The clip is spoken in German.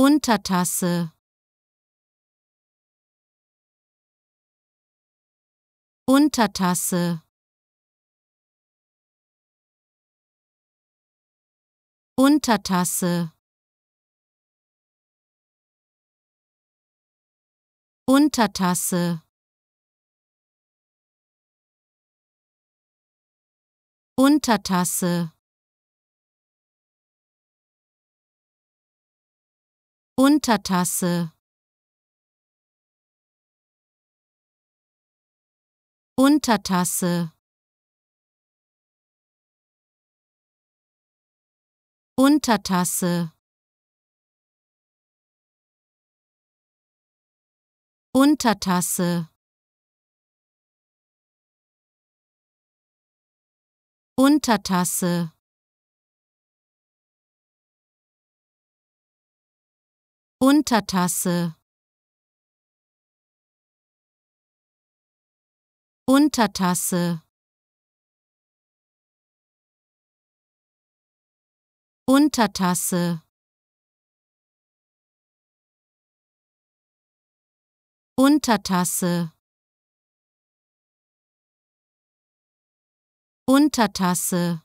Untertasse Untertasse Untertasse Untertasse Untertasse Untertasse Untertasse Untertasse Untertasse Untertasse Untertasse Untertasse Untertasse Untertasse Untertasse